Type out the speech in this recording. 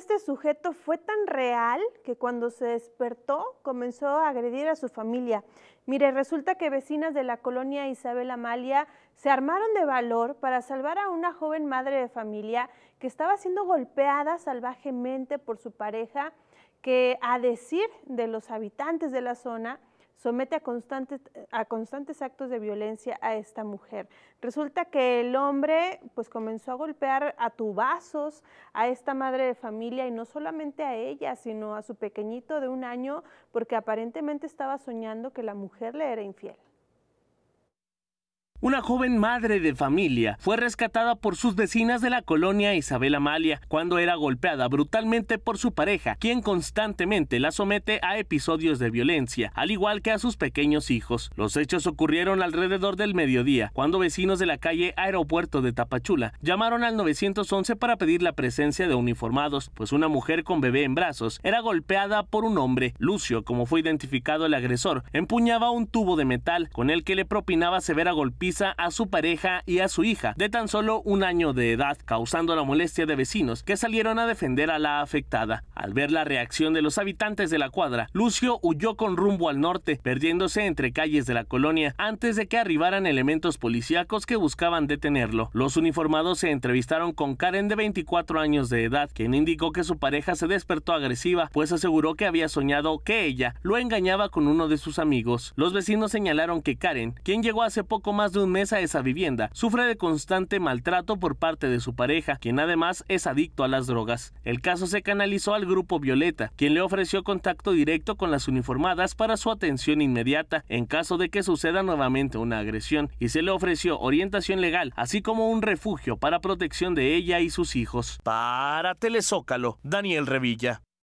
este sujeto fue tan real que cuando se despertó comenzó a agredir a su familia. Mire, resulta que vecinas de la colonia Isabel Amalia se armaron de valor para salvar a una joven madre de familia que estaba siendo golpeada salvajemente por su pareja, que a decir de los habitantes de la zona, somete a constantes, a constantes actos de violencia a esta mujer. Resulta que el hombre pues comenzó a golpear a tubazos a esta madre de familia y no solamente a ella, sino a su pequeñito de un año porque aparentemente estaba soñando que la mujer le era infiel. Una joven madre de familia fue rescatada por sus vecinas de la colonia Isabel Amalia cuando era golpeada brutalmente por su pareja, quien constantemente la somete a episodios de violencia, al igual que a sus pequeños hijos. Los hechos ocurrieron alrededor del mediodía, cuando vecinos de la calle Aeropuerto de Tapachula llamaron al 911 para pedir la presencia de uniformados, pues una mujer con bebé en brazos era golpeada por un hombre. Lucio, como fue identificado el agresor, empuñaba un tubo de metal con el que le propinaba severa golpiza a su pareja y a su hija, de tan solo un año de edad, causando la molestia de vecinos que salieron a defender a la afectada. Al ver la reacción de los habitantes de la cuadra, Lucio huyó con rumbo al norte, perdiéndose entre calles de la colonia antes de que arribaran elementos policíacos que buscaban detenerlo. Los uniformados se entrevistaron con Karen de 24 años de edad, quien indicó que su pareja se despertó agresiva, pues aseguró que había soñado que ella lo engañaba con uno de sus amigos. Los vecinos señalaron que Karen, quien llegó hace poco más de un mes a esa vivienda, sufre de constante maltrato por parte de su pareja, quien además es adicto a las drogas. El caso se canalizó al grupo Violeta, quien le ofreció contacto directo con las uniformadas para su atención inmediata en caso de que suceda nuevamente una agresión, y se le ofreció orientación legal, así como un refugio para protección de ella y sus hijos. Para Telezócalo, Daniel Revilla.